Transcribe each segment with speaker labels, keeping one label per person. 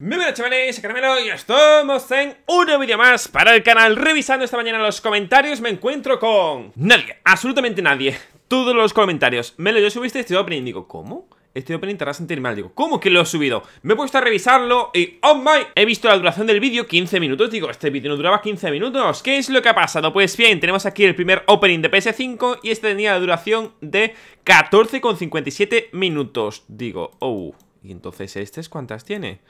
Speaker 1: Muy buenas chavales, Caramelo y estamos en un vídeo más para el canal Revisando esta mañana los comentarios me encuentro con... Nadie, absolutamente nadie Todos los comentarios Melo, yo subiste este opening Digo, ¿cómo? Este opening te a sentir mal Digo, ¿cómo que lo he subido? Me he puesto a revisarlo y... ¡Oh my! He visto la duración del vídeo, 15 minutos Digo, este vídeo no duraba 15 minutos ¿Qué es lo que ha pasado? Pues bien, tenemos aquí el primer opening de PS5 Y este tenía la duración de 14,57 minutos Digo, oh... ¿Y entonces este es cuántas tiene?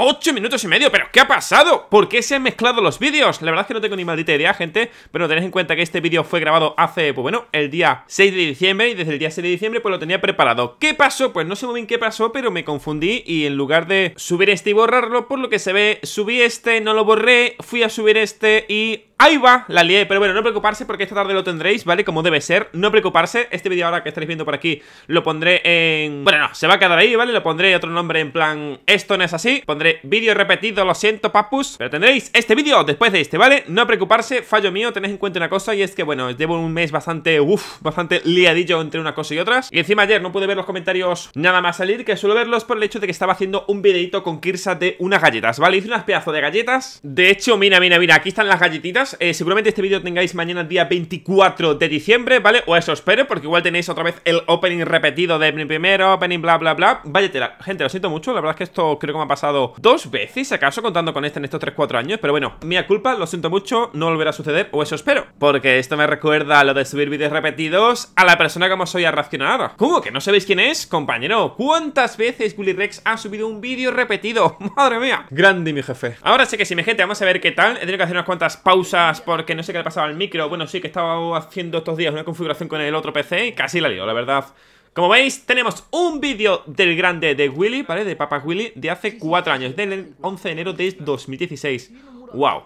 Speaker 1: 8 minutos y medio, pero ¿qué ha pasado? ¿Por qué se han mezclado los vídeos? La verdad es que no tengo ni maldita idea, gente Pero tened en cuenta que este vídeo fue grabado hace, pues bueno, el día 6 de diciembre Y desde el día 6 de diciembre pues lo tenía preparado ¿Qué pasó? Pues no sé muy bien qué pasó, pero me confundí Y en lugar de subir este y borrarlo, por lo que se ve Subí este, no lo borré, fui a subir este y Ahí va, la lié, pero bueno, no preocuparse porque esta tarde lo tendréis, ¿vale? Como debe ser, no preocuparse Este vídeo ahora que estáis viendo por aquí lo pondré en... Bueno, no, se va a quedar ahí, ¿vale? Lo pondré otro nombre en plan... Esto no es así, pondré vídeo repetido, lo siento, papus. Pero tendréis este vídeo después de este, ¿vale? No preocuparse, fallo mío, tenéis en cuenta una cosa y es que, bueno, llevo un mes bastante, uff, bastante liadillo entre una cosa y otras. Y encima ayer no pude ver los comentarios nada más salir, que suelo verlos por el hecho de que estaba haciendo un videito con Kirsa de unas galletas, ¿vale? Hice unas pedazos de galletas, De hecho, mira, mira, mira, aquí están las galletitas. Eh, seguramente este vídeo tengáis mañana día 24 de diciembre, ¿vale? O eso espero, porque igual tenéis otra vez el opening repetido de mi primero opening, bla, bla, bla. Váyatela. Gente, lo siento mucho, la verdad es que esto creo que me ha pasado dos veces, acaso, contando con este en estos 3-4 años. Pero bueno, mía culpa, lo siento mucho, no volverá a suceder, o eso espero. Porque esto me recuerda a lo de subir vídeos repetidos a la persona que como soy arracionada. ¿Cómo que no sabéis quién es? Compañero, ¿cuántas veces Willy Rex ha subido un vídeo repetido? ¡Madre mía! Grande mi jefe. Ahora sí que sí, mi gente, vamos a ver qué tal. He tenido que hacer unas cuantas pausas porque no sé qué le pasaba al micro. Bueno, sí que estaba haciendo estos días una configuración con el otro PC y casi la lío, la verdad. Como veis, tenemos un vídeo del grande de Willy, ¿vale? De Papa Willy, de hace cuatro años, del 11 de enero de 2016. ¡Wow!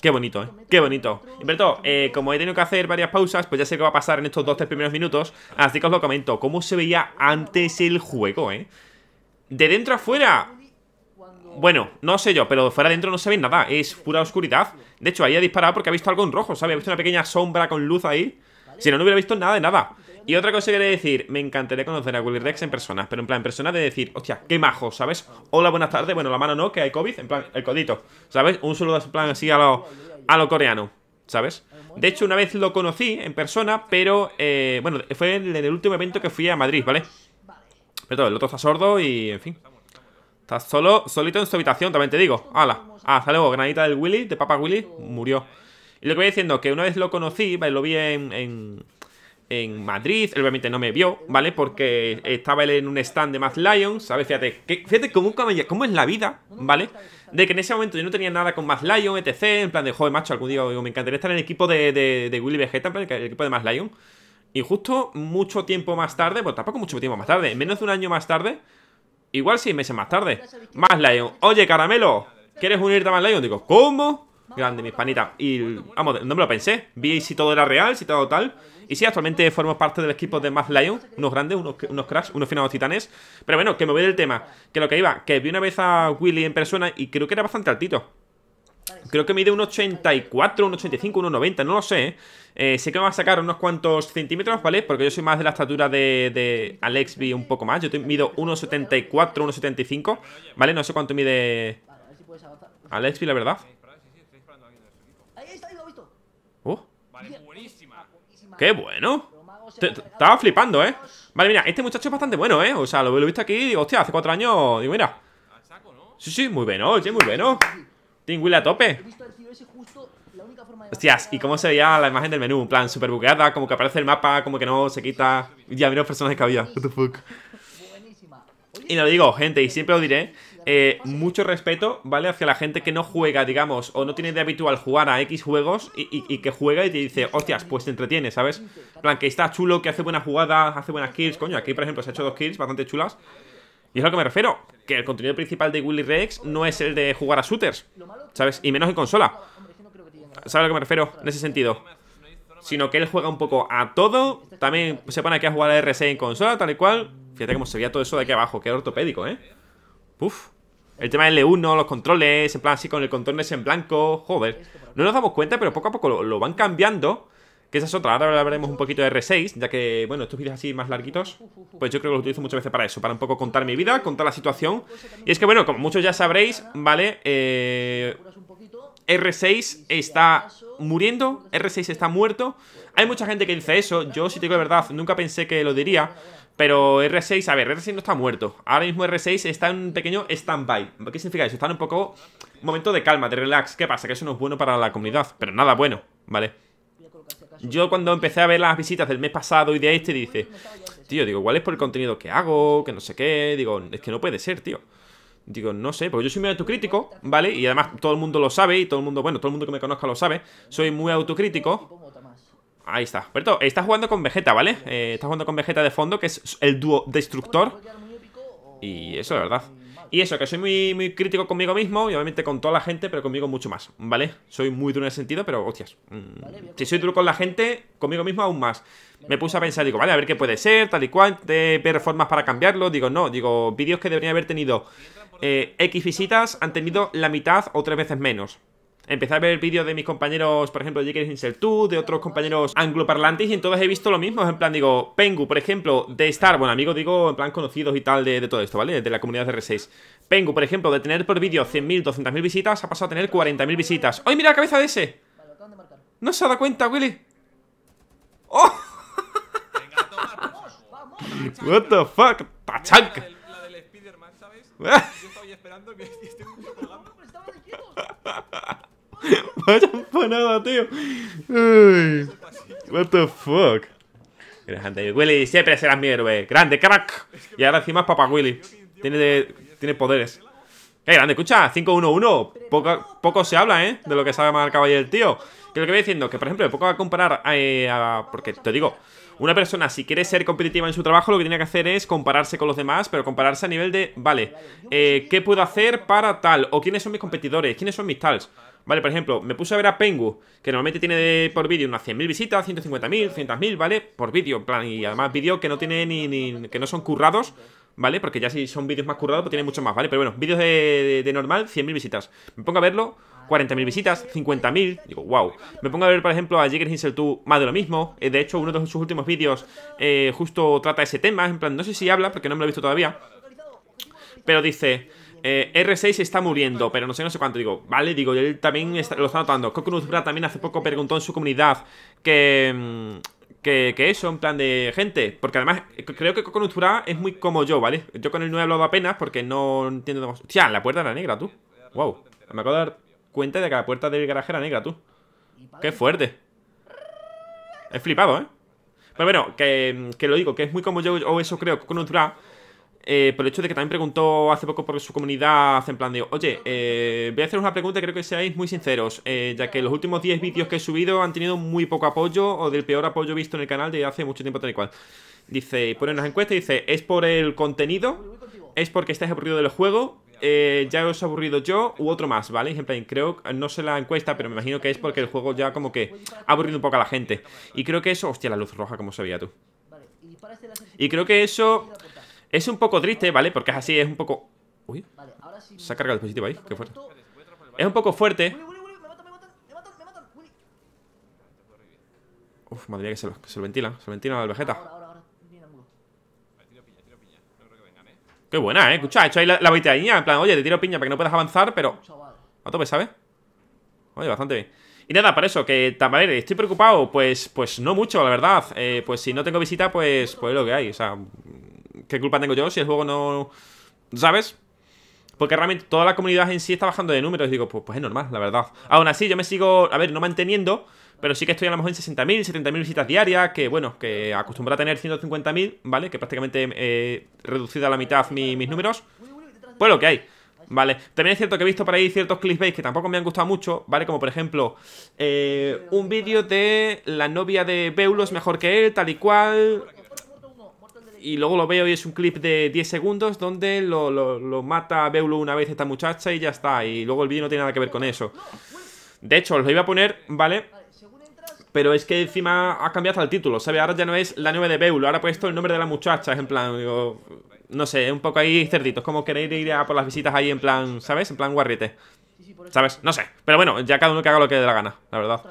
Speaker 1: Qué bonito, ¿eh? Qué bonito. Y todo, eh, como he tenido que hacer varias pausas, pues ya sé qué va a pasar en estos 2-3 primeros minutos. Así que os lo comento, cómo se veía antes el juego, ¿eh? De dentro a fuera... Bueno, no sé yo, pero fuera dentro no se ve nada, es pura oscuridad. De hecho, ahí ha disparado porque ha visto algo en rojo, ¿sabes? Ha visto una pequeña sombra con luz ahí. Si no, no hubiera visto nada de nada. Y otra cosa que quería decir, me encantaría conocer a Willy Rex en persona, pero en plan, en persona de decir, hostia, qué majo, ¿sabes? Hola, buenas tardes, bueno, la mano no, que hay COVID, en plan, el codito, ¿sabes? Un saludo en plan así a lo, coreano, ¿sabes? De hecho, una vez lo conocí en persona, pero, eh, bueno, fue en el último evento que fui a Madrid, ¿vale? Pero todo, el otro está sordo y, en fin. Está solo, solito en su habitación, también te digo. Hala. Ah, hasta luego, granita del Willy, de Papa Willy, murió. Y lo que voy diciendo, que una vez lo conocí, lo vi en en Madrid. Él obviamente no me vio, ¿vale? Porque estaba él en un stand de Mad Lions, ¿sabes? Fíjate, fíjate cómo, es la vida, ¿vale? De que en ese momento yo no tenía nada con Mad Lion etc. En plan de, joven macho, algún día me encantaría estar en el equipo de, Willy Vegeta, en el equipo de Mad Lion Y justo mucho tiempo más tarde, pues tampoco mucho tiempo más tarde, menos de un año más tarde, igual seis meses más tarde, Más Lion, oye, caramelo, ¿quieres unirte a Mad Lion? Digo, ¿cómo? Grande, mi panitas. Y, vamos, no me lo pensé. Vi si todo era real, si todo tal. Y sí, actualmente formo parte del equipo de más Lion. Unos grandes, unos, unos crash, unos finados titanes. Pero bueno, que me voy del tema. Que lo que iba, que vi una vez a Willy en persona y creo que era bastante altito. Creo que mide un 84, un 85, 90, no lo sé. ¿eh? Eh, sé que me va a sacar unos cuantos centímetros, ¿vale? Porque yo soy más de la estatura de, de Alex un poco más. Yo mido 1,74, 1,75, ¿vale? No sé cuánto mide Alexby, la verdad. Ah, ¡Qué bueno! estaba flipando, ¿eh? Vale, mira, este muchacho es bastante bueno, ¿eh? O sea, lo, he visto aquí, hostia, hace cuatro años Y mira Sí, sí, muy bueno, oye, muy bueno Team Will a tope Hostias, y cómo se veía la imagen del menú En plan, super bugueada, como que aparece el mapa Como que no, se quita Ya, mira personas de que había What the fuck Y no lo digo, gente, y siempre lo diré eh, mucho respeto, ¿vale? Hacia la gente que no juega, digamos, o no tiene de habitual jugar a X juegos y, que juega y te dice, hostias, pues te entretiene, ¿sabes? plan, que está chulo, que hace buenas jugadas, hace buenas kills, coño, aquí por ejemplo se ha hecho dos kills bastante chulas. Y es a lo que me refiero, que el contenido principal de Willy Rex no es el de jugar a shooters, ¿sabes? Y menos en consola. ¿Sabes a lo que me refiero? En ese sentido. Sino que él juega un poco a todo. También se pone aquí a jugar a RC en consola, tal y cual. Fíjate cómo se veía todo eso de aquí abajo, que ortopédico, ¿eh? Puf. El tema del L1, e los controles, en plan así con el contorno ese en blanco. Joder, no nos damos cuenta, pero poco a poco lo, van cambiando. Que esa es otra, ahora hablaremos un poquito de R6, ya que, bueno, estos vídeos así más larguitos, pues yo creo que los utilizo muchas veces para eso, para un poco contar mi vida, contar la situación. Pues y es que, bueno, como muchos ya sabréis, ¿vale? Eh, R6 está muriendo, R6 está muerto. Hay mucha gente que dice eso, yo si te digo la verdad, nunca pensé que lo diría. Pero R6, a ver, R6 no está muerto. Ahora mismo R6 está en un pequeño stand-by. ¿Qué significa eso? Está en un poco un momento de calma, de relax. ¿Qué pasa? Que eso no es bueno para la comunidad, pero nada bueno, ¿vale? Yo cuando empecé a ver las visitas del mes pasado y de este, dice, tío, digo, ¿cuál es por el contenido que hago, que no sé qué, digo, es que no puede ser, tío. Digo, no sé, porque yo soy muy autocrítico, ¿vale? Y además todo el mundo lo sabe y todo el mundo, bueno, todo el mundo que me conozca lo sabe. Soy muy autocrítico Ahí está. Berto, está jugando con Vegeta, ¿vale? Eh, está jugando con Vegeta de fondo, que es el dúo destructor. Y eso, la verdad. Y eso, que soy muy, crítico conmigo mismo y obviamente con toda la gente, pero conmigo mucho más, ¿vale? Soy muy duro en ese sentido, pero hostias. Mm, si soy duro con la gente, conmigo mismo aún más. Me puse a pensar, digo, vale, a ver qué puede ser, tal y cual, de ver formas para cambiarlo. Digo, no, digo, vídeos que deberían haber tenido eh, X visitas han tenido la mitad o tres veces menos empecé a ver vídeos de mis compañeros, por ejemplo, J.K. 2, de otros compañeros angloparlantes, y entonces he visto lo mismo. En plan, digo, Pengu, por ejemplo, de estar, bueno, amigo, digo, en plan conocidos y tal de, todo esto, ¿vale? De la comunidad de R6. Pengu, por ejemplo, de tener por vídeo 100.000, 200.000 visitas, ha pasado a tener 40.000 visitas. ¡Ay, mira la cabeza de ese! No se ha dado cuenta, Willy. ¡Oh! What the fuck? ¡Pachank! La del, ¿sabes? Yo estaba
Speaker 2: esperando que un
Speaker 1: Vaya empanada, tío. what the fuck. Grande Willy, siempre serás mi héroe. Grande, crack. Y ahora encima es Papá Willy. Tiene, tiene poderes. ¡Eh, grande! Escucha, 5-1-1. Poco, poco se habla, ¿eh? De lo que sabe más el caballero tío. Que lo que voy diciendo, que por ejemplo, poco va a comparar eh, Porque te digo, una persona si quiere ser competitiva en su trabajo, lo que tiene que hacer es compararse con los demás, pero compararse a nivel de, vale, eh, ¿qué puedo hacer para tal? ¿O quiénes son mis competidores? ¿Quiénes son mis tals? ¿vale? Por ejemplo, me puse a ver a Pengu, que normalmente tiene por vídeo unas 100.000 visitas, 150.000, 100.000, ¿vale? Por vídeo, en plan, y además vídeo que no tiene ni, que no son currados, ¿vale? Porque ya si son vídeos más currados, pues tienen mucho más, ¿vale? Pero bueno, vídeos de, de, normal, 100.000 visitas. Me pongo a verlo, 40.000 visitas, 50.000, digo, wow. Me pongo a ver, por ejemplo, a Jigger Hinsel más de lo mismo. Eh, de hecho, uno de sus últimos vídeos eh, justo trata ese tema, en plan, no sé si habla, porque no me lo he visto todavía. Pero dice, eh, R6 está muriendo, pero no sé, no sé cuánto. Digo, vale, digo, él también lo está notando. Coconut también hace poco preguntó en su comunidad que... Mm, que, que eso, en plan de gente Porque además, eh, creo que Coconut es muy como yo, ¿vale? Yo con él no he hablado apenas porque no entiendo demasiado la puerta era negra, tú Wow, me acabo de dar cuenta de que la puerta del garaje era negra, tú Qué fuerte He flipado, ¿eh? Pero pues bueno, mm, que, lo digo, que es muy como yo, o eso creo, con eh, por el hecho de que también preguntó hace poco por su comunidad, hace en plan de, oye, eh, voy a hacer una pregunta, creo que seáis muy sinceros, eh, ya que los últimos 10 vídeos que he subido han tenido muy poco apoyo o del peor apoyo visto en el canal de hace mucho tiempo tal y cual. Dice, pone las encuestas y dice, ¿es por el contenido? ¿Es porque estáis aburrido del juego? ya os he aburrido yo u otro más, ¿vale? En plan, creo, no sé la encuesta, pero me imagino que es porque el juego ya como que ha aburrido un poco a la gente. Y creo que eso, hostia, la luz roja, como sabía tú. Y creo que eso es un poco triste, ¿vale? Porque es así, es un poco... Uy, se ha cargado el dispositivo ahí, qué fuerte Es un poco fuerte Uf, madre mía, que se lo, que se lo ventila Se lo ventila al Vegeta Qué buena, ¿eh? Escucha, he hecho ahí la, la En plan, oye, te tiro piña para que no puedas avanzar, pero... A tope, ¿sabes? Oye, bastante bien y nada, para eso, que también estoy preocupado, pues, pues no mucho, la verdad. Eh, pues si no tengo visita, pues, pues lo que hay. O sea, ¿qué culpa tengo yo si el juego no... ¿Sabes? Porque realmente toda la comunidad en sí está bajando de números. Y digo, pues, pues es normal, la verdad. Aún así, yo me sigo, a ver, no manteniendo, pero sí que estoy a lo mejor en 60.000, 70.000 visitas diarias, que bueno, que acostumbra a tener 150.000, ¿vale? Que prácticamente he eh, reducido a la mitad mis números. Pues lo que hay. ¿vale? También es cierto que he visto por ahí ciertos clickbait que tampoco me han gustado mucho, ¿vale? Como por ejemplo, eh, un vídeo de la novia de Beulos mejor que él, tal y cual, y luego lo veo y es un clip de 10 segundos donde lo, mata a una vez esta muchacha y ya está. Y luego el vídeo no tiene nada que ver con eso. De hecho, os lo iba a poner, ¿vale? Pero es que encima ha cambiado hasta el título, ¿sabes? Ahora ya no es la nube de Beulo, ahora ha puesto el nombre de la muchacha, es en plan, no sé, un poco ahí cerditos, como queréis ir a por las visitas ahí en plan, ¿sabes? En plan guarrete. ¿Sabes? No sé. Pero bueno, ya cada uno que haga lo que dé la gana, la verdad.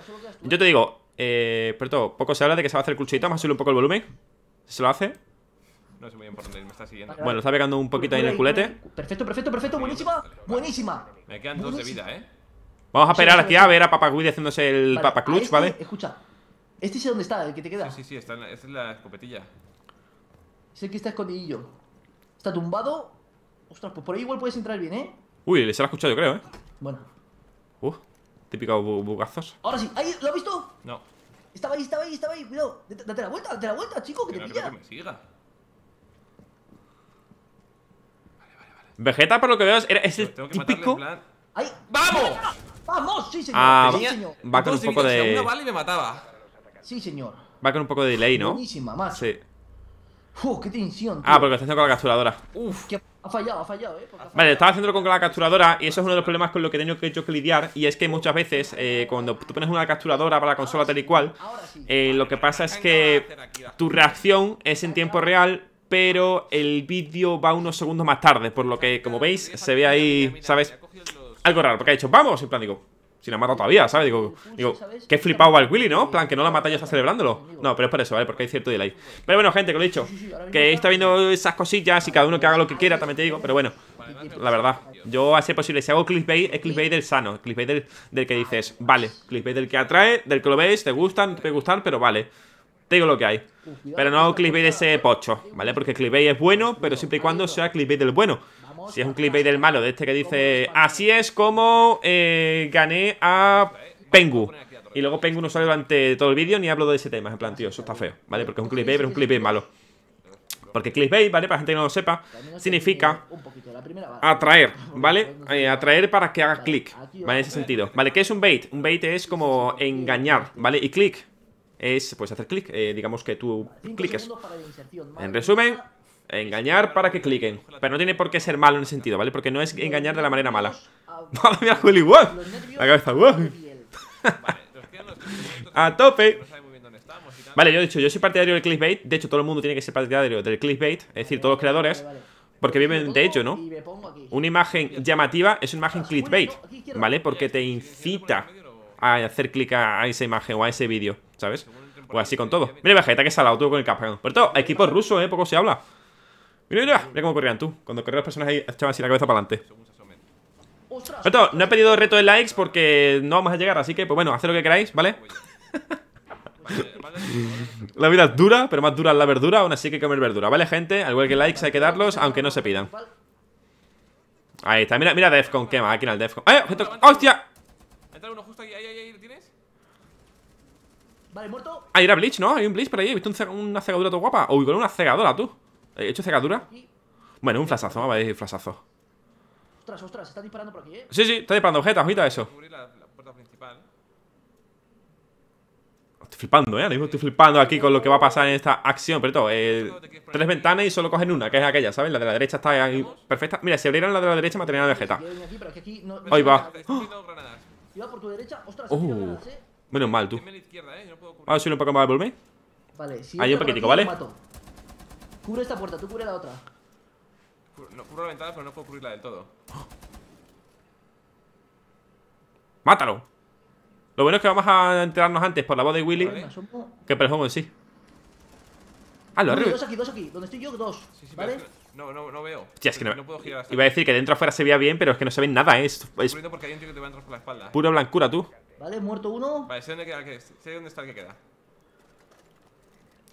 Speaker 1: Yo te digo, eh, pero todo, poco se habla de que se va a hacer el cuchillito, vamos a subir un poco el volumen. Se lo hace.
Speaker 2: No sé muy bien por dónde me está siguiendo. bueno, está pegando un poquito ahí en el culete. Perfecto, perfecto,
Speaker 1: perfecto. buenísima,
Speaker 2: buenísima. Me quedan dos de vida, eh.
Speaker 1: Vamos a esperar aquí a ver a Papa haciéndose el vale, ¿vale?
Speaker 2: Escucha, este es donde está, el que te queda. Sí, sí, sí, está en la, esta es la escopetilla. Es el que está escondidillo. Está tumbado. Ostras, pues por ahí igual puedes entrar bien, ¿eh?
Speaker 1: Uy, se lo ha escuchado, yo creo, ¿eh? Bueno. Uf, típico bugazos.
Speaker 2: Ahora sí, ¿ahí lo has
Speaker 1: visto? No. Estaba ahí, estaba ahí, estaba ahí, cuidado. Date la vuelta, date la vuelta, chico, que, te no pilla. que me siga. Vegeta, por lo que veo, es, el típico...
Speaker 2: ¡Vamos! ¡Vamos! ¡Sí, señor! Ah, va con un poco de... Sí, señor.
Speaker 1: Va con un poco de delay, ¿no? Buenísima, más. Sí.
Speaker 2: Uf, qué tensión. Ah,
Speaker 1: porque está haciendo con la capturadora.
Speaker 2: Uf. ha fallado, ha fallado, eh.
Speaker 1: Vale, estaba haciendo con la capturadora y eso es uno de los problemas con los que he tenido que, yo que lidiar. Y es que muchas veces, eh, cuando tú pones una capturadora para la consola tal y cual, eh, lo que pasa es que tu reacción es en tiempo real pero el vídeo va unos segundos más tarde, por lo que, como veis, se ve ahí, ¿sabes? Algo raro, porque ha dicho, vamos, en plan, digo, si la matado todavía, ¿sabes? Digo, digo qué flipado va el Willy, ¿no? plan, que no la mata ya está celebrándolo. No, pero es por eso, ¿vale? Porque hay cierto delay. Pero bueno, gente, que lo he dicho, que está viendo esas cosillas y cada uno que haga lo que quiera, también te digo, pero bueno, la verdad, yo a ser posible, si hago clickbait, es clickbait del sano, clickbait del, del que dices, ah, vale, clickbait del que atrae, del que lo veis, te gustan, te gustan, pero vale. Te digo lo que hay. Pero no clickbait de ese pocho, ¿vale? Porque clickbait es bueno, pero siempre y cuando sea clickbait del bueno. Si es un clickbait del malo, de este que dice, así es como eh, gané a Pengu. Y luego Pengu no sale durante todo el vídeo ni hablo de ese tema. En plan, ah, tío, eso está feo, ¿vale? Porque es un clickbait, pero es un clickbait malo. Porque clickbait, ¿vale? Para la gente que no lo sepa, significa atraer, ¿vale? Eh, atraer para que haga clic, ¿vale? En ese sentido. ¿Vale? ¿Qué es un bait? Un bait es como engañar, ¿vale? Y click es pues hacer clic. Eh, digamos que tú cliques. En resumen, engañar para que cliquen. Pero no tiene por qué ser malo en ese sentido, ¿vale? Porque no es engañar de la manera mala. ¡Madre mía, ¡Wow! ¡A tope! Vale, yo he dicho, yo soy partidario del clickbait. De hecho, todo el mundo tiene que ser partidario del clickbait. Es decir, todos los creadores. Porque viven de hecho, ¿no? Una imagen llamativa es una imagen clickbait, ¿vale? Porque te incita a hacer clic a esa imagen o a ese vídeo. ¿sabes? Pues así con todo. Mira está que salado tú con el campeón. Por todo, equipo ruso, ¿eh? Poco se habla. Mira, mira, mira cómo corrían tú. Cuando corrían las personas ahí, echaban así la cabeza para adelante. Por todo, no he pedido reto de likes porque no vamos a llegar, así que, pues bueno, haced lo que queráis, ¿vale? la vida es dura, pero más dura es la verdura, aún así hay que comer verdura, ¿vale, gente? Al igual que likes hay que darlos, aunque no se pidan. Ahí está, mira, mira Defcon, quema, aquí en el Defcon. ¡Eh! ¡Hostia! Vale, muerto. Ahí era Bleach, ¿no? Hay un Bleach por ahí. ¿He visto una cegadura todo guapa? Uy, con una cegadora, tú. ¿He hecho cegadura? Bueno, un flasazo, vamos a ver, flasazo.
Speaker 2: Ostras, ostras, está disparando
Speaker 1: por aquí, ¿eh? Sí, sí, está disparando objetos, ojita eso. Estoy flipando, ¿eh? estoy flipando aquí con lo que va a pasar en esta acción. Pero todo, eh, tres ventanas y solo cogen una, que es aquella, ¿sabes? La de la derecha está ahí perfecta. Mira, si abrieran la de la derecha, me tendrían la vegeta. Ahí va. Iba por tu derecha. Ostras, oh. granadas, ¿eh? Menos mal, tú. Eh, ah, si no para acabar volver. Vale, sí. Hay un paquetico, ¿vale?
Speaker 2: Cubre esta puerta, tú cubre la otra. No, cubro la ventana, pero no puedo cubrirla del todo.
Speaker 1: ¡Mátalo! Lo bueno es que vamos a enterarnos antes por la voz de Willy que por el juego en sí. Ah, lo arriba. Dos
Speaker 2: aquí, dos aquí. Donde estoy yo, dos. ¿Vale? No, no, no veo. es que no, puedo girar Iba
Speaker 1: a decir que dentro afuera se veía bien, pero es que no se ve nada, ¿eh? Es, Pura blancura, tú.
Speaker 2: Vale, muerto uno. Vale, sé dónde, queda sé dónde está el que queda.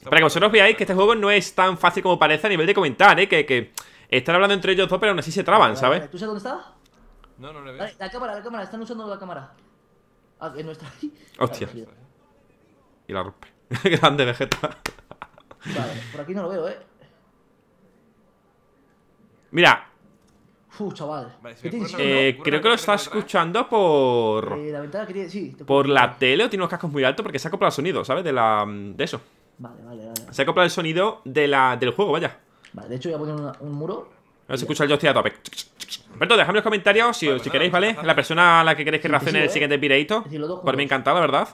Speaker 2: Para que
Speaker 1: vosotros veáis que este juego no es tan fácil como parece a nivel de comentar, ¿eh? Que, que están hablando entre ellos dos, pero aún así se traban, ¿sabes?
Speaker 2: ¿Tú sabes dónde está? No, no lo veo. Vale, la cámara, la cámara, están usando la cámara. Ah, que no está ahí. Hostia.
Speaker 1: y la rompe. Grande Vegeta.
Speaker 2: vale, por aquí no lo veo, ¿eh? Mira, chaval. Eh, creo que lo
Speaker 1: está ¿eh? escuchando por.
Speaker 2: Eh, la
Speaker 1: por la tele o tiene los cascos muy altos porque se ha comprado el sonido, ¿sabes? De la. Mm, de eso.
Speaker 2: Vale, vale, vale.
Speaker 1: Se comprado el sonido de la... del juego, vaya. Vale, de hecho voy a poner un muro. se escucha el joystick a tope. dejadme los comentarios si, pues queréis, ¿vale? La persona a la que queréis que relacione el siguiente videito. Por mí encantado, la verdad.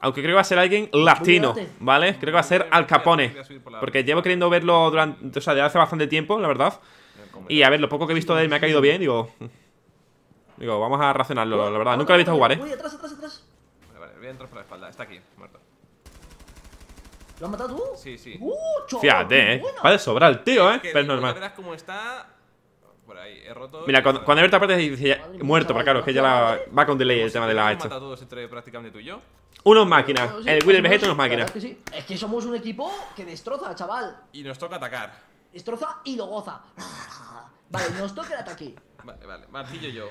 Speaker 1: Aunque creo que va a ser alguien latino, ¿vale? Creo que va a ser Al Capone. Porque llevo queriendo verlo durante. O sea, de hace bastante tiempo, la verdad. Y a ver, lo poco que he visto de él me ha caído bien, digo. Digo, vamos a racionarlo, la verdad. Nunca lo he visto jugar, eh. Voy
Speaker 2: atrás, atrás, atrás. Vale, vale, voy a entrar por la espalda. Está aquí, muerto. ¿Lo has matado tú? Sí, sí. Uh,
Speaker 1: Fíjate, eh. Va de sobrar el tío, eh. Pero es normal. Verás
Speaker 2: cómo está. Por ahí, he roto.
Speaker 1: Mira, cuando, hay esta parte, dice muerto, para claro, es que ya la, va con delay el tema de la hecha.
Speaker 2: todos entre prácticamente tú y yo.
Speaker 1: Unos máquinas. El Will Vegeto unos máquinas.
Speaker 2: Es que somos un equipo que destroza, chaval. Y nos toca atacar. Estroza y lo goza. Vale, nos toca el ataque. Vale, vale, martillo yo.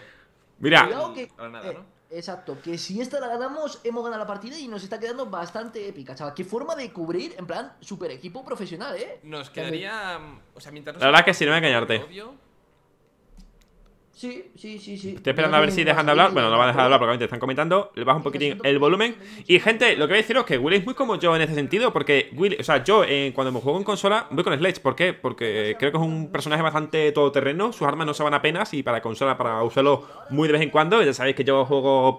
Speaker 2: Mira, que, eh, ¿no? exacto, que si esta la ganamos, hemos ganado la partida y nos está quedando bastante épica, chaval. Qué forma de cubrir, en plan, super equipo profesional, ¿eh? Nos quedaría. Mm, o sea, mientras La verdad que si no voy a engañarte. Sí, sí, sí, sí. Estoy esperando a ver si dejan de hablar. Bueno, no van a dejar de
Speaker 1: hablar porque obviamente están comentando. Le bajo un poquitín el volumen. Y gente, lo que voy a deciros es que Willy es muy como yo en ese sentido. Porque Willy, o sea, yo eh, cuando me juego en consola voy con Sledge. ¿Por qué? Porque creo que es un personaje bastante todoterreno. Sus armas no se van apenas. Y para consola, para usarlo muy de vez en cuando. Ya sabéis que yo juego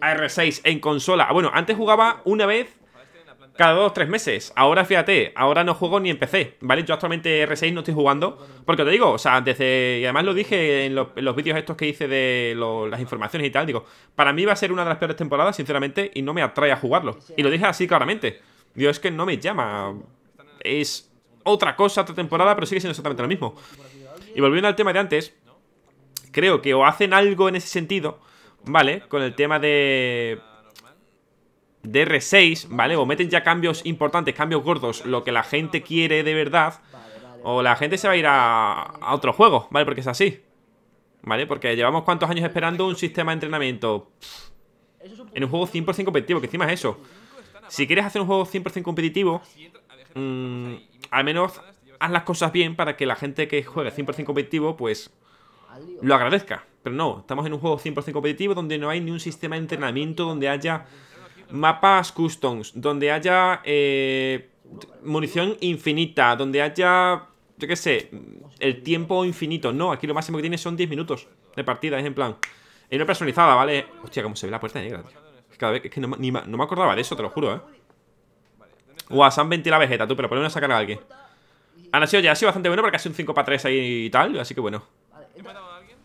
Speaker 1: AR6 en consola. Ah, bueno, antes jugaba una vez cada dos o tres meses. Ahora fíjate, ahora no juego ni empecé ¿vale? Yo actualmente R6 no estoy jugando, porque te digo, o sea, desde. Y además lo dije en los, vídeos estos que hice de las informaciones y tal, digo, para mí va a ser una de las peores temporadas, sinceramente, y no me atrae a jugarlo. Y lo dije así claramente. Digo, es que no me llama. Es otra cosa, otra temporada, pero sigue siendo exactamente lo mismo. Y volviendo al tema de antes, creo que o hacen algo en ese sentido, ¿vale? Con el tema de dr 6 ¿vale? O meten ya cambios importantes, cambios gordos, lo que la gente quiere de verdad, o la gente se va a ir a, otro juego, ¿vale? Porque es así, ¿vale? Porque llevamos cuántos años esperando un sistema de entrenamiento en un juego 100% competitivo, que encima es eso. Si quieres hacer un juego 100% competitivo, mm, al menos haz las cosas bien para que la gente que juegue 100% competitivo, pues lo agradezca. Pero no, estamos en un juego 100% competitivo donde no hay ni un sistema de entrenamiento donde haya mapas customs, donde haya eh, munición infinita, donde haya, yo qué sé, el tiempo infinito. No, aquí lo máximo que tiene son 10 minutos de partida, es en plan. Y no personalizada, ¿vale? Hostia, cómo se ve la puerta negra, Cada vez, es que no, me acordaba de eso, te lo juro, ¿eh? Guau, se han ventilado la vegeta, tú, pero ponemos a alguien alguien Han sido ya, ha sido bastante bueno porque ha sido un 5 para 3 ahí y tal, así que bueno. ¿He matado a alguien?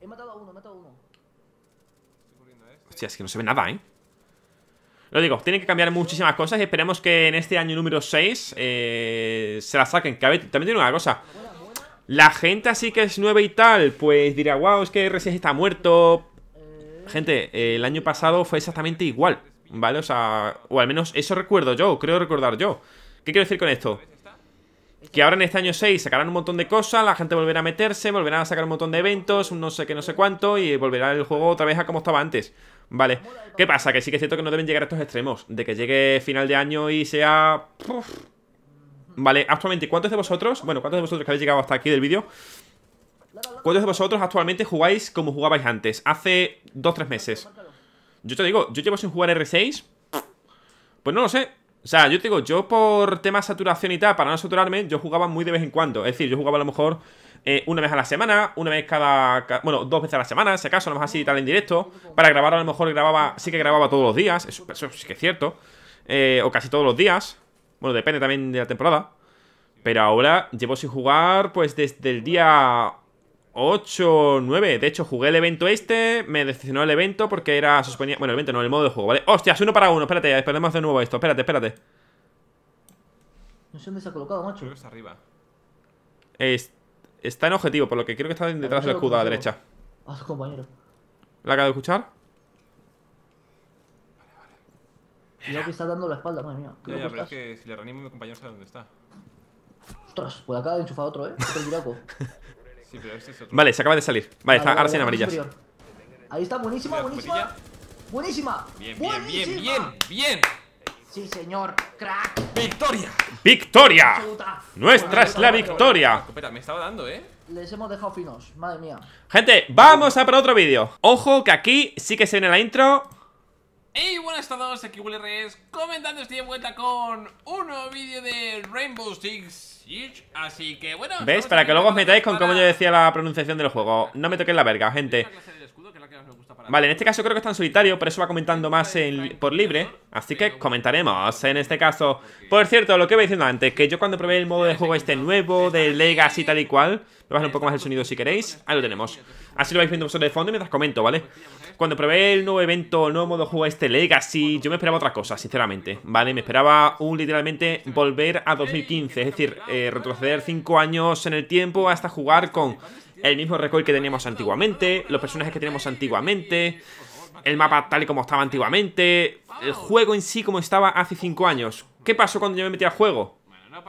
Speaker 1: He matado a uno, he matado uno. Hostia, es que no se ve nada, ¿eh? Lo digo, tienen que cambiar muchísimas cosas y esperemos que en este año número 6 eh, se la saquen. Que, a ver, también tiene una cosa. La gente así que es nueva y tal, pues dirá, wow, es que R6 está muerto. Gente, eh, el año pasado fue exactamente igual, ¿vale? O sea, o al menos eso recuerdo yo, creo recordar yo. ¿Qué quiero decir con esto? Que ahora en este año 6 sacarán un montón de cosas, la gente volverá a meterse, volverá a sacar un montón de eventos, un no sé qué, no sé cuánto, y volverá el juego otra vez a como estaba antes. Vale, ¿qué pasa? Que sí que es cierto que no deben llegar a estos extremos De que llegue final de año y sea... Vale, actualmente, ¿cuántos de vosotros? Bueno, ¿cuántos de vosotros que habéis llegado hasta aquí del vídeo? ¿Cuántos de vosotros actualmente jugáis como jugabais antes? Hace 2-3 meses Yo te digo, yo llevo sin jugar R6 Pues no lo sé o sea, yo te digo, yo por tema saturación y tal, para no saturarme, yo jugaba muy de vez en cuando. Es decir, yo jugaba a lo mejor eh, una vez a la semana, una vez cada, Bueno, dos veces a la semana, si acaso, nomás así tal en directo. Para grabar, a lo mejor grababa, sí que grababa todos los días, eso, sí que es cierto. Eh, o casi todos los días. Bueno, depende también de la temporada. Pero ahora llevo sin jugar, pues desde el día 8, 9. De hecho, jugué el evento este. Me decepcionó el evento porque era. suspendido bueno, el evento no, el modo de juego, ¿vale? ¡Hostias! Uno para uno. Espérate, esperemos de nuevo esto. Espérate, espérate.
Speaker 2: No sé dónde se ha colocado, macho. Creo arriba.
Speaker 1: Este. Está en objetivo, por lo que creo que está detrás del escudo a la derecha.
Speaker 2: A ah, su compañero.
Speaker 1: ¿La acabo de escuchar?
Speaker 2: Mira que está dando la espalda, madre mía. Ya, ya, pero es que si le reanimo mi compañero sabe dónde está. Ostras, pues acaba de enchufar otro, ¿eh? Este
Speaker 1: vale, se acaba de salir. Vale, está, ahora sin amarillas.
Speaker 2: Ahí está, buenísima, buenísima. Buenísima. Bien, bien, bien, bien, bien. Sí, señor, crack.
Speaker 1: ¡Victoria! ¡Victoria! Nuestra es la victoria.
Speaker 2: me estaba dando, ¿eh? Les hemos dejado finos, madre mía.
Speaker 1: Gente, vamos a para otro vídeo. Ojo que aquí sí que se viene la intro.
Speaker 2: Hey, buenas a todos, aquí Willy Comentando, estoy de vuelta con un nuevo vídeo de Rainbow Six Siege Así que bueno ¿Ves? Para que luego os
Speaker 1: metáis con cómo como yo decía la pronunciación del juego No me toquéis la verga, gente Vale, en este caso creo que está en solitario Por eso va comentando más por libre Así que comentaremos en este caso. Por cierto, lo que iba diciendo antes, que yo cuando probé el modo de juego este nuevo de Legacy tal y cual, voy a bajar un poco más el sonido si queréis, ahí lo tenemos. Así lo vais viendo sobre de fondo y mientras comento, ¿vale? Cuando probé el nuevo evento, el nuevo modo de juego este Legacy, yo me esperaba otra cosa, sinceramente, ¿vale? Me esperaba un literalmente volver a 2015, es decir, eh, retroceder 5 años en el tiempo hasta jugar con el mismo récord que teníamos antiguamente, los personajes que teníamos antiguamente el mapa tal y como estaba antiguamente, el juego en sí como estaba hace 5 años. ¿Qué pasó cuando yo me metí al juego?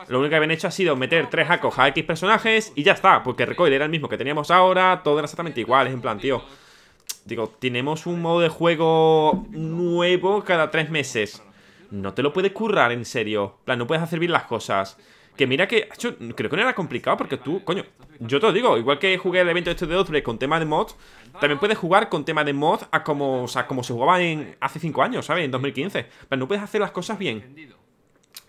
Speaker 1: Lo único que habían hecho ha sido meter tres acos a X personajes y ya está, porque Recoil era el mismo que teníamos ahora, todo era exactamente igual, es en plan, tío. Digo, tenemos un modo de juego nuevo cada tres meses. No te lo puedes currar, en serio. plan, no puedes hacer bien las cosas. Que mira que, yo creo que no era complicado porque tú, coño, yo te lo digo, igual que jugué el evento este de con tema de mods, también puedes jugar con tema de mods a como, sea, como se jugaba en, hace 5 años, ¿sabes? En 2015. Pero no puedes hacer las cosas bien.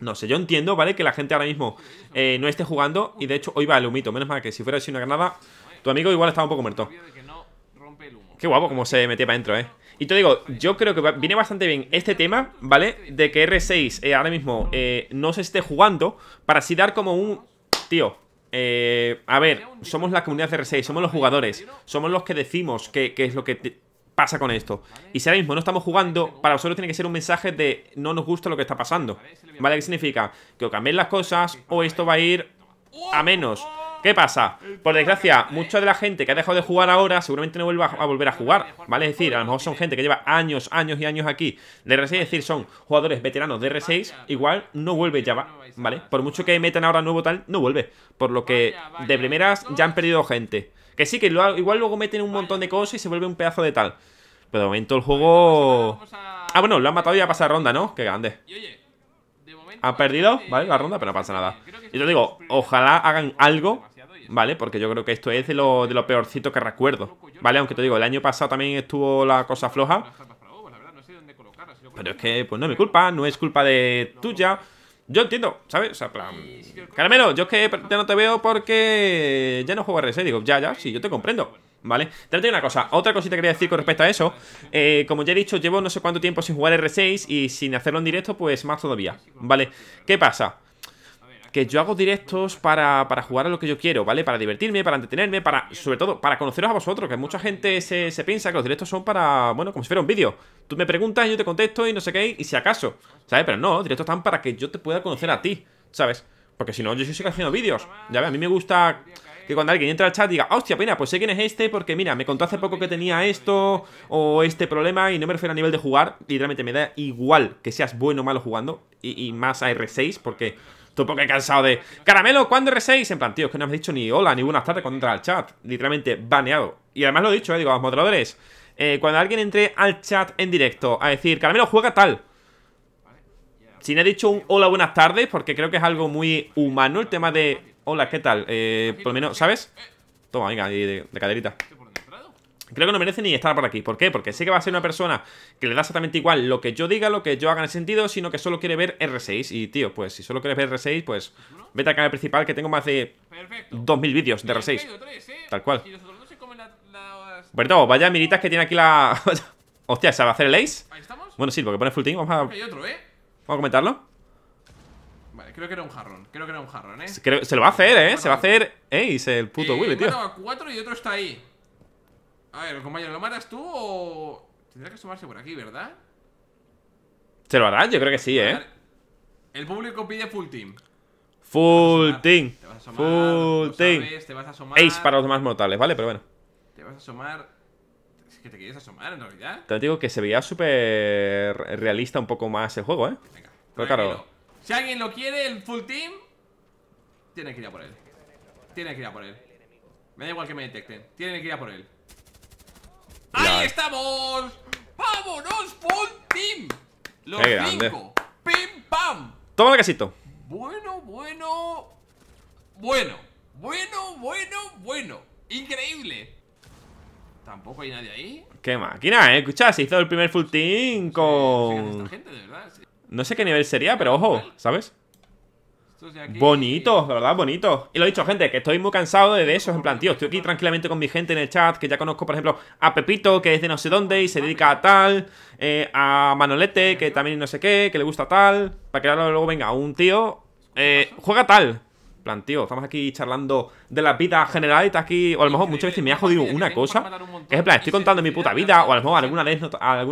Speaker 1: No sé, yo entiendo, ¿vale? Que la gente ahora mismo eh, no esté jugando y de hecho hoy va el humito. Menos mal que si fuera así una granada, tu amigo igual estaba un poco muerto. Qué guapo como se metía para adentro, eh y te digo, yo creo que viene bastante bien este tema, ¿vale? De que R6 eh, ahora mismo eh, no se esté jugando para así dar como un... Tío, eh, a ver, somos la comunidad de R6, somos los jugadores, somos los que decimos qué es lo que pasa con esto. Y si ahora mismo no estamos jugando, para vosotros tiene que ser un mensaje de no nos gusta lo que está pasando. ¿Vale? ¿Qué significa? Que o cambien las cosas o esto va a ir a menos. ¿Qué pasa? Por desgracia, mucha de la gente que ha dejado de jugar ahora seguramente no vuelva a volver a jugar, ¿vale? Es decir, a lo mejor son gente que lleva años, años y años aquí de R6, es decir, son jugadores veteranos de R6, igual no vuelve ya ¿vale? Por mucho que metan ahora nuevo tal, no vuelve. Por lo que de primeras ya han perdido gente. Que sí, que igual luego meten un montón de cosas y se vuelve un pedazo de tal. Pero de momento el juego... Ah, bueno, lo han matado y ya pasa ronda, ¿no? Qué grande. Han perdido, ¿vale? La ronda, pero no pasa nada. Y te digo, ojalá hagan algo ¿vale? Porque yo creo que esto es de lo, de peorcito que recuerdo, ¿vale? Aunque te digo, el año pasado también estuvo la cosa floja. Pero es que, pues no es mi culpa, no es culpa de tuya. Yo entiendo, ¿sabes? O sea, Caramelo, yo es que ya no te veo porque ya no juego R6 Digo, ya, ya, sí, yo te comprendo. ¿Vale? Te digo una cosa, otra cosita que quería decir con respecto a eso eh, Como ya he dicho, llevo no sé cuánto tiempo sin jugar R6 Y sin hacerlo en directo, pues más todavía ¿Vale? ¿Qué pasa? que yo hago directos para, para, jugar a lo que yo quiero, ¿vale? Para divertirme, para entretenerme, para, sobre todo, para conoceros a vosotros, que mucha gente se, piensa que los directos son para, bueno, como si fuera un vídeo. Tú me preguntas, yo te contesto y no sé qué, y si acaso, ¿sabes? Pero no, directos están para que yo te pueda conocer a ti, ¿sabes? Porque si no, yo sigo haciendo vídeos, ya ves, a mí me gusta que cuando alguien entra al chat diga, hostia, pena, pues sé quién es este porque mira, me contó hace poco que tenía esto o este problema y no me refiero a nivel de jugar, literalmente me da igual que seas bueno o malo jugando y, y más a R6 porque Estoy porque cansado de. Caramelo, ¿cuándo R6? En plan, tío, es que no me has dicho ni hola, ni buenas tardes cuando entras al chat. Literalmente baneado. Y además lo he dicho, eh, digo, a los moderadores. Eh, cuando alguien entre al chat en directo a decir, Caramelo, juega tal. Si no he dicho un hola, buenas tardes, porque creo que es algo muy humano el tema de hola, ¿qué tal? Eh, por lo menos, ¿sabes? Toma, venga, de, de caderita. Creo que no merece ni estar por aquí. ¿Por qué? Porque sé que va a ser una persona que le da exactamente igual lo que yo diga, lo que yo haga en el sentido, sino que solo quiere ver R6. Y, tío, pues si solo quieres ver R6, pues vete al canal principal que tengo más de 2.000 vídeos de R6. Tal cual. Bueno, vaya miritas que tiene aquí la... Hostia, ¿se va a hacer el ace? Bueno, sí, porque pone full team. Vamos a... Hay otro, ¿eh? Vamos a comentarlo.
Speaker 2: Vale, creo que era un jarrón. Creo que era un jarrón, ¿eh?
Speaker 1: Se lo va a hacer, ¿eh? Se va a hacer ace el puto eh, Willy, tío.
Speaker 2: cuatro y otro está ahí. A ver, compañero, ¿lo matas tú o...? Tendrá que sumarse por aquí, ¿verdad?
Speaker 1: Se lo hará, yo creo que sí, ¿eh?
Speaker 2: El público pide full team.
Speaker 1: Full team. Te vas a asomar, full team. Ace para los demás mortales, ¿vale? Pero bueno.
Speaker 2: Te vas a asomar. Es que te quieres asomar en realidad.
Speaker 1: Te digo que se veía súper realista un poco más el juego, ¿eh? Venga. Pero claro.
Speaker 2: Si alguien lo quiere, el full team, tiene que ir a por él. Tiene que ir a por él. Me da igual que me detecten. Tiene que ir a por él. ¡Ahí estamos! ¡Vámonos, full team!
Speaker 1: Los cinco.
Speaker 2: ¡Pim, pam! Toma el casito. Bueno, bueno. Bueno. Bueno, bueno, bueno. Increíble. Tampoco hay nadie ahí.
Speaker 1: Qué máquina, eh. Escucha, se hizo el primer full team con. No sé qué nivel sería, pero ojo, ¿sabes? Bonito, la verdad, bonito. Y lo he dicho, gente, que estoy muy cansado de eso. En plan, tío, estoy aquí tranquilamente con mi gente en el chat, que ya conozco, por ejemplo, a Pepito, que es de no sé dónde y se dedica a tal. Eh, a Manolete, que también no sé qué, que le gusta tal. Para que luego venga un tío. Eh, juega tal plan, tío, estamos aquí charlando de la vida general, y está aquí, o a lo mejor muchas veces me ha jodido una cosa, que es en plan, estoy contando mi puta vida, o a lo mejor alguna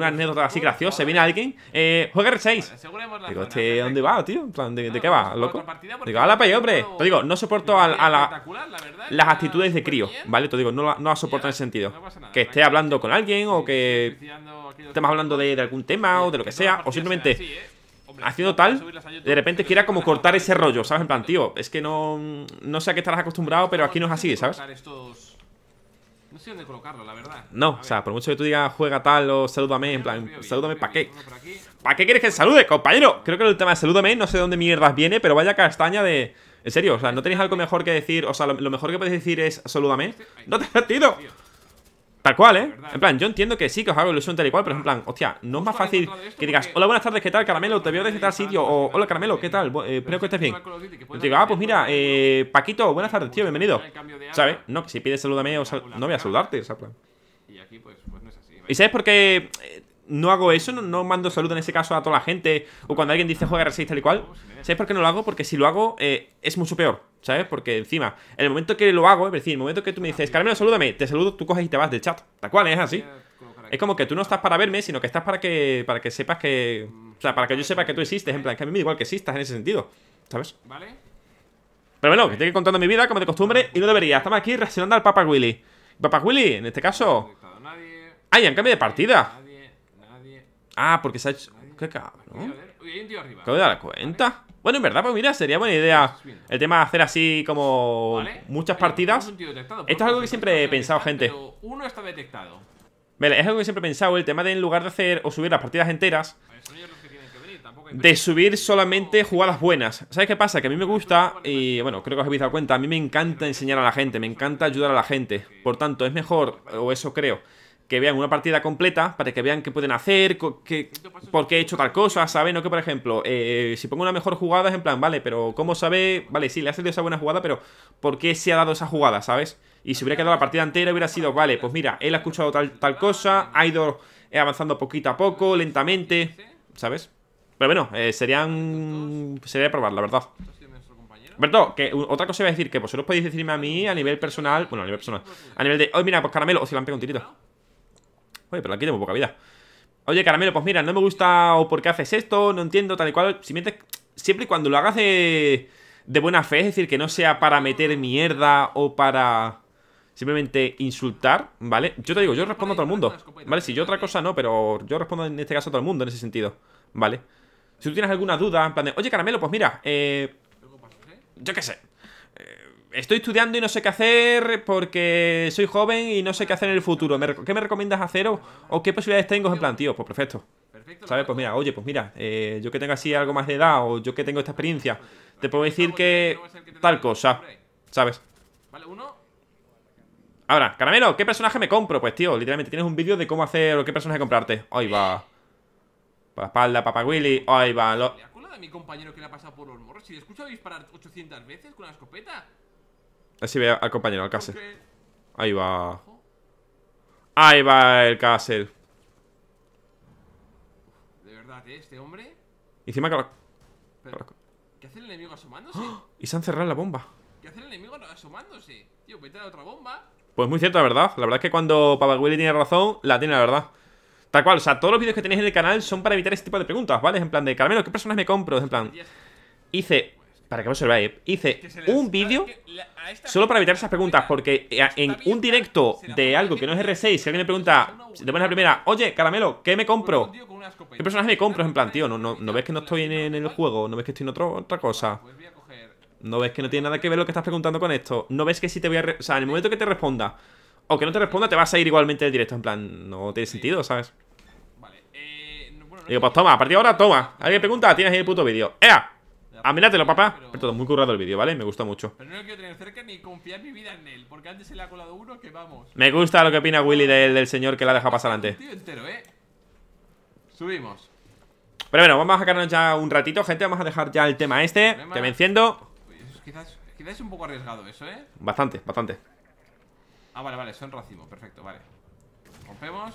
Speaker 1: anécdota, así graciosa, viene alguien, eh, juega R6. Digo, ¿dónde va, tío? En plan, ¿de, qué va, loco? Digo, a la pues, hombre. Te digo, no soporto a, las actitudes de crío, ¿vale? Te digo, no, no soporto en ese sentido. Que esté hablando con alguien, o que estemos hablando de, de algún tema, o de lo que sea, o simplemente ¿eh? haciendo tal, de repente quiera como cortar ese rollo, ¿sabes? En plan, tío, es que no, no sé a qué estarás acostumbrado, pero aquí no es así, ¿sabes?
Speaker 2: No sé dónde colocarlo, la
Speaker 1: verdad. No, o sea, por mucho que tú digas juega tal o salúdame, en plan, salúdame, ¿para qué? ¿Para qué quieres que salude, compañero? Creo que el tema de salúdame, no sé de dónde mierdas viene, pero vaya castaña de. En serio, o sea, ¿no tenéis algo mejor que decir? O sea, lo, mejor que podéis decir es salúdame. Este- ¡No te has metido! Tal cual, ¿eh? En plan, yo entiendo que sí que os hago ilusión tal y cual, pero en plan, hostia, no es más fácil que digas, hola, buenas tardes, ¿qué tal, Caramelo? Te veo desde tal sitio, o hola, Caramelo, ¿qué tal? Eh, creo que estés bien. te digo, ah, pues mira, eh, Paquito, buenas tardes, tío, bienvenido. ¿Sabes? No, si pides saludame o mí no voy a saludarte, o sea, plan.
Speaker 2: Y aquí, pues, pues, no es así.
Speaker 1: ¿Y sabes por qué no hago eso, no, mando saludo en ese caso a toda la gente. O cuando alguien dice juega R6 tal y cual. ¿Sabes por qué no lo hago? Porque si lo hago eh, es mucho peor, ¿sabes? Porque encima, en el momento que lo hago, es decir, el momento que tú me dices, Carmelo, salúdame, te saludo, tú coges y te vas del chat. Tal cual, es así. Es como que tú no estás para verme, sino que estás para que, para que sepas que... O sea, para que yo sepa que tú existes, en plan, que a mí me da igual que existas en ese sentido, ¿sabes? Vale. Pero bueno, que te estoy contando mi vida como de costumbre y no debería. Estamos aquí reaccionando al Papa Willy. Papa Willy, en este caso... Ay, en cambio de partida. Ah, porque se ha hecho... Qué cabrón. Acabo de dar cuenta. Bueno, en verdad, pues mira, sería buena idea el tema de hacer así como muchas partidas. Esto es algo que siempre he pensado, gente.
Speaker 2: Uno está detectado.
Speaker 1: Vale, es algo que siempre he pensado, el tema de en lugar de hacer o subir las partidas enteras, de subir solamente jugadas buenas. ¿Sabes qué pasa? Que a mí me gusta, y bueno, creo que os habéis dado cuenta, a mí me encanta enseñar a la gente, me encanta ayudar a la gente. Por tanto, es mejor, o eso creo, que vean una partida completa para que vean qué pueden hacer, que por qué he hecho tal cosa, ¿sabes? No que, por ejemplo, eh, si pongo una mejor jugada es en plan, vale, pero ¿cómo sabe? Vale, sí, le ha salido esa buena jugada, pero ¿por qué se ha dado esa jugada, ¿sabes? Y si hubiera quedado la partida entera hubiera sido, vale, pues mira, él ha escuchado tal, tal cosa, ha ido avanzando poquito a poco, lentamente, ¿sabes? Pero bueno, eh, serían... Sería probar, la verdad. Verdad, que otra cosa iba a decir, que vosotros podéis decirme a mí a nivel personal, bueno, a nivel personal, a nivel de, oh, mira, pues caramelo, o si le han pegado un tirito. Oye, pero aquí tengo poca vida. Oye, Caramelo, pues mira, no me gusta o por qué haces esto, no entiendo, tal y cual. siempre y cuando lo hagas de, de buena fe, es decir, que no sea para meter mierda o para simplemente insultar, ¿vale? Yo te digo, yo respondo a todo el mundo, ¿vale? Si yo otra cosa no, pero yo respondo en este caso a todo el mundo en ese sentido, ¿vale? Si tú tienes alguna duda, en plan de, oye, Caramelo, pues mira, eh... Yo qué sé, estoy estudiando y no sé qué hacer porque soy joven y no sé qué hacer en el futuro. ¿Qué me recomiendas hacer o, qué posibilidades tengo? En plan, tío, pues perfecto. ¿Sabes? Pues mira, oye, pues mira, eh, yo que tengo así algo más de edad o yo que tengo esta experiencia, te puedo decir que tal cosa, ¿sabes? Vale, uno Ahora, Caramelo, ¿qué personaje me compro? Pues tío, literalmente tienes un vídeo de cómo hacer o qué personaje comprarte. Ahí va. Para espalda, papá Willy, ahí va. Lo...
Speaker 2: de mi compañero que le ha pasado por los morros? Si le escucho disparar 800 veces con la escopeta.
Speaker 1: Así ve al compañero, al Castle. Ahí va. Ahí va el Castle.
Speaker 2: De verdad, eh, este hombre. Y encima que ¿Qué hace el enemigo asomándose? ¡Ah!
Speaker 1: Y se han cerrado la bomba.
Speaker 2: ¿Qué hace el enemigo asomándose? Tío, vete a otra bomba.
Speaker 1: Pues muy cierto, la verdad. La verdad es que cuando Papa Willy tiene razón, la tiene la verdad. Tal cual, o sea, todos los vídeos que tenéis en el canal son para evitar este tipo de preguntas, ¿vale? En plan de, Caramelo, ¿qué personas me compro? En plan, hice para que os observáis, eh, hice un vídeo solo para evitar esas preguntas, porque eh, en un directo de algo que no es R6, si alguien me pregunta, de la primera, oye, caramelo, ¿qué me compro? ¿Qué personaje me compro? En plan, tío, ¿no, ves que no estoy en, el juego? ¿No ves que estoy en otra cosa? Pues ¿No ves que no tiene nada que ver lo que estás preguntando con esto? ¿No ves que si te voy a... O sea, en el momento que te responda, o que no te responda, te vas a ir igualmente del directo, en plan, no tiene sentido, ¿sabes? Eh, Digo, pues toma, a partir de ahora, toma. Alguien pregunta, tienes ahí el puto vídeo. ¡Ea! Ah, míratelo, papá. Pero todo muy currado el vídeo, ¿vale? Me gusta mucho. Pero
Speaker 2: no lo quiero tener cerca ni confiar mi vida en él, porque antes se le ha colado uno que vamos.
Speaker 1: Me gusta lo que opina Willy del, del señor que la deja pasar antes.
Speaker 2: Tío entero, ¿eh? Subimos.
Speaker 1: Pero bueno, vamos a sacarnos ya un ratito, gente. Vamos a dejar ya el tema este. Te Que me enciendo.
Speaker 2: quizás, quizás es un poco arriesgado eso, ¿eh?
Speaker 1: Bastante, bastante.
Speaker 2: Ah, vale, vale, son racimo, perfecto, vale. Rompemos.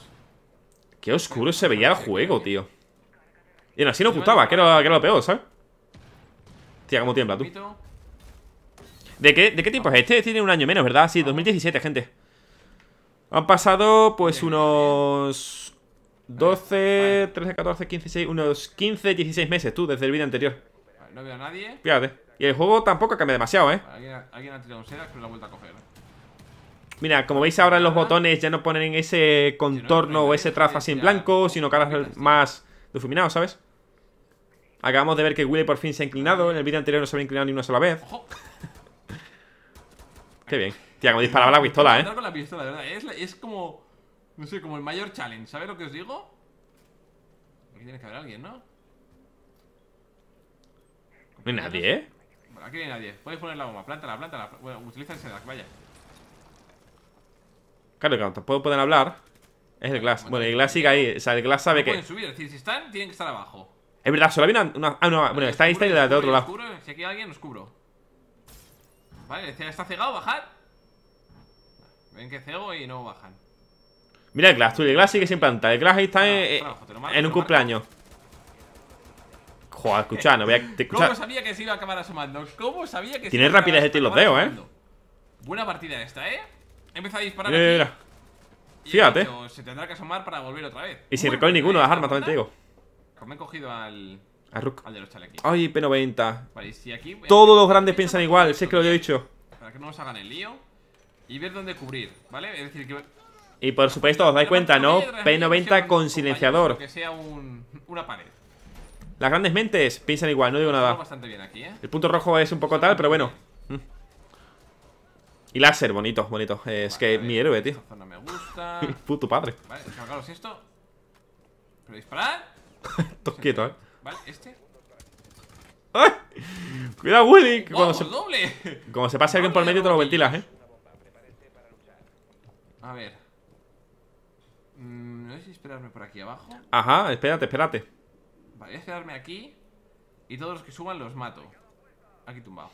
Speaker 1: Qué oscuro se veía el juego, tío. Y no, así no gustaba, que que era lo peor, ¿sabes? Tía, ¿cómo tiembla tú? ¿De qué, ¿De qué tiempo es? Este? este tiene un año menos, ¿verdad? Sí, 2017, gente Han pasado, pues, unos... 12, 13, 14, 15, 16, unos 15, 16 meses, tú, desde el vídeo anterior
Speaker 2: No veo a nadie
Speaker 1: Fíjate Y el juego tampoco cambia demasiado, ¿eh?
Speaker 2: Alguien, ha tirado un sedas, pero la vuelta a coger ¿eh?
Speaker 1: Mira, como veis ahora en los botones ya no ponen ese contorno o ese trazo así en blanco Sino caras más difuminados, ¿sabes? Acabamos de ver que Willy por fin se ha inclinado. En el vídeo anterior no se había inclinado ni una sola vez. Qué bien. Tía, como disparaba la pistola, ¿eh?
Speaker 2: Con la pistola, verdad. Es, como... No sé, como el mayor challenge. ¿Sabes lo que os digo? Aquí tiene que haber alguien, ¿no?
Speaker 1: No hay nadie, ¿eh?
Speaker 2: Bueno, aquí no hay nadie. Puedes poner la bomba. Planta la, planta Bueno, utiliza el sedac, vaya.
Speaker 1: Claro, que tampoco pueden hablar. Es el Glass. Bueno, el Glass sigue ahí. O sea, el Glass sabe no que... Pueden
Speaker 2: subir. Es decir, si están, tienen que estar abajo.
Speaker 1: Es verdad, solo había una, Ah, no, bueno, está ahí, está la de otro lado
Speaker 2: Si aquí hay alguien, oscuro. cubro Vale, está cegado, bajar Ven que cego y no bajan
Speaker 1: Mira el Glass, tú, el Glass sigue sin planta El Glass ahí está en, eh, en, un cumpleaños Joder, escucha, no voy a... ¿Cómo
Speaker 2: sabía que se iba a acabar asomando? ¿Cómo sabía que Tienes rapidez de ti los dedos, eh Buena partida esta, eh Empieza a disparar Fíjate Se tendrá que asomar para volver otra vez
Speaker 1: Y sin recoil ninguno de eh, las armas, también te digo
Speaker 2: me he cogido al. A Rook. de los Ay, P90. Todos los
Speaker 1: grandes piensan igual, sé que lo he dicho.
Speaker 2: Para que no nos hagan el lío. Y ver dónde cubrir, ¿vale? Es decir,
Speaker 1: Y por supuesto, os dais cuenta, ¿no? P90 con silenciador. Que
Speaker 2: sea una pared.
Speaker 1: Las grandes mentes piensan igual, no digo nada. ¿eh? El punto rojo es un poco tal, pero bueno. Mm. Y láser, bonito, bonito. Es que mi héroe, tío. Esta Puto padre.
Speaker 2: Vale, si esto. ¿Pero disparar?
Speaker 1: Tosquito, ¿eh? Vale, este. ¡Ay! Cuidado, Willy. cuando, se, doble. pase alguien por el medio, te lo ventilas, ¿eh?
Speaker 2: A ver. Mm, no sé si esperarme por aquí abajo.
Speaker 1: Ajá, espérate, espérate.
Speaker 2: Vale, voy a esperarme aquí. Y todos los que suban los mato. Aquí tumbado.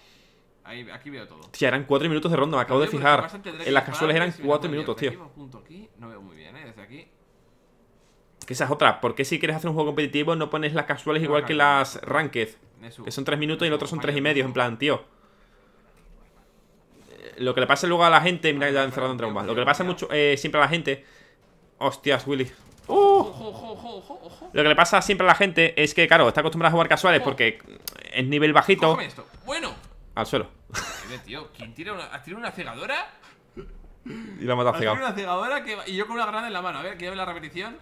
Speaker 2: Ahí, aquí veo todo.
Speaker 1: Tía, eran 4 minutos de ronda, me acabo de fijar. En las casuales eran 4 minutos, tío.
Speaker 2: Aquí, no veo muy bien, ¿eh? Desde aquí.
Speaker 1: Que esa es otra. ¿Por qué si quieres hacer un juego competitivo no pones las casuales igual que las ranked? Que son 3 minutos y el otro son 3 y medio. En plan, tío. Eh, lo que le pasa luego a la gente. Mira que ya encerrado en Ball, Lo que le pasa mucho eh, siempre a la gente. Hostias, Willy. Uh. Lo que le pasa siempre a la gente es que, claro, está acostumbrada a jugar casuales porque es nivel bajito. Bueno. Al suelo.
Speaker 2: ¿quién tira una, ¿tira una cegadora? Y la mata cegado. Una cegadora y yo con una granada en la mano. A ver, quiero ver la repetición.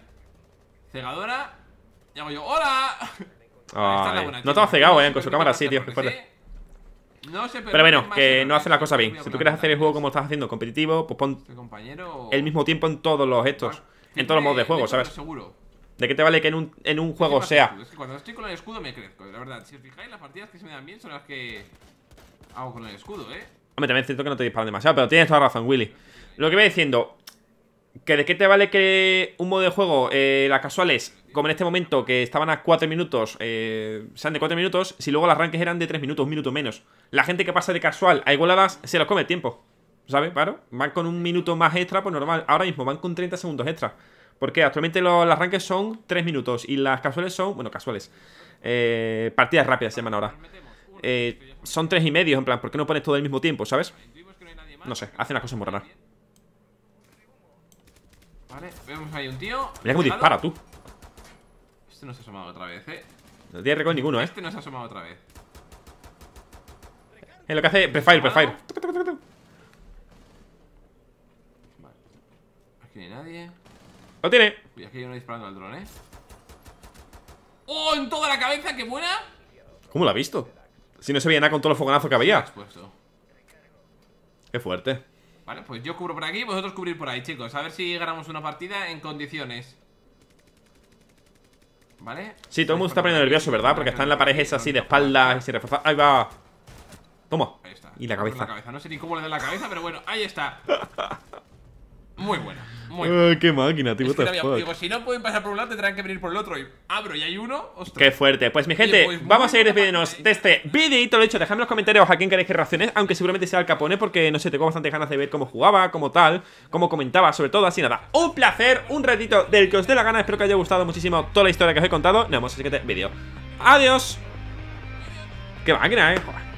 Speaker 2: Cegadora. Y hago yo. ¡Hola!
Speaker 1: no estaba cegado, eh, con su cámara sí, tío, qué fuerte.
Speaker 2: No pero, bueno,
Speaker 1: que no hace la cosa bien. Si tú quieres hacer el juego como estás haciendo, competitivo, pues pon el mismo tiempo en todos los estos. Ah, en todos los modos de juego, ¿sabes? ¿De qué te vale que en un, en un juego sea? Es que
Speaker 2: cuando estoy con el escudo me crezco, la verdad. Si os fijáis, las partidas que se me dan bien son las que hago con el escudo, ¿eh?
Speaker 1: Hombre, también siento que no te disparan demasiado, pero tienes toda razón, Willy. Lo que voy diciendo, ¿Que ¿De qué te vale que un modo de juego, eh, las casuales, como en este momento, que estaban a 4 minutos, eh, sean de 4 minutos, si luego las ranques eran de 3 minutos, un minuto menos? La gente que pasa de casual a igualadas se los come el tiempo, ¿sabes? Claro, van con un minuto más extra, pues normal. Ahora mismo van con 30 segundos extra. Porque actualmente los, arranques son 3 minutos y las casuales son, bueno, casuales, eh, partidas rápidas se llaman ahora. son 3 y medio, en plan, ¿por qué no pones todo al mismo tiempo, ¿sabes? No sé, hacen una cosa muy rara.
Speaker 2: Vale, vemos ahí un tío. Mira cómo dispara tú. Este no se ha asomado otra vez, eh.
Speaker 1: No tiene recoil ninguno, eh. Este
Speaker 2: no se ha asomado otra vez.
Speaker 1: Eh, lo que hace. Prefire, prefire.
Speaker 2: Vale. Aquí no hay nadie.
Speaker 1: ¡Lo tiene! Y aquí hay uno disparando al dron, eh.
Speaker 2: ¡Oh! ¡En toda la cabeza! ¡Qué buena!
Speaker 1: ¿Cómo lo ha visto? Si no se veía nada con todo el fogonazo que había. Qué fuerte.
Speaker 2: Vale, pues yo cubro por aquí, vosotros cubrir por ahí, chicos A ver si ganamos una partida en condiciones ¿Vale?
Speaker 1: Sí, todo el mundo está poniendo nervioso, ¿verdad? Porque está en la pared esa así de espaldas y se ¡Ahí va! ¡Toma! Ahí está. Y la cabeza. la cabeza.
Speaker 2: No sé ni cómo le da la cabeza, pero bueno, ahí está Muy buena. Muy buena.
Speaker 1: qué máquina, tío.
Speaker 2: si no pueden pasar por un lado, tendrán que venir por el otro. Y abro y hay uno. Qué
Speaker 1: fuerte. Pues, mi gente, pues, vamos a ir despidiéndonos de este videito. Lo he dicho, dejadme en los comentarios a quién queréis que reacciones. Aunque seguramente sea el Capone, porque no sé, tengo bastante ganas de ver cómo jugaba, cómo tal, cómo comentaba, sobre todo. Así nada, un placer, un ratito del que os dé la gana. Espero que haya gustado muchísimo toda la historia que os he contado. Nos vemos en el siguiente vídeo. Adiós. Qué máquina, eh.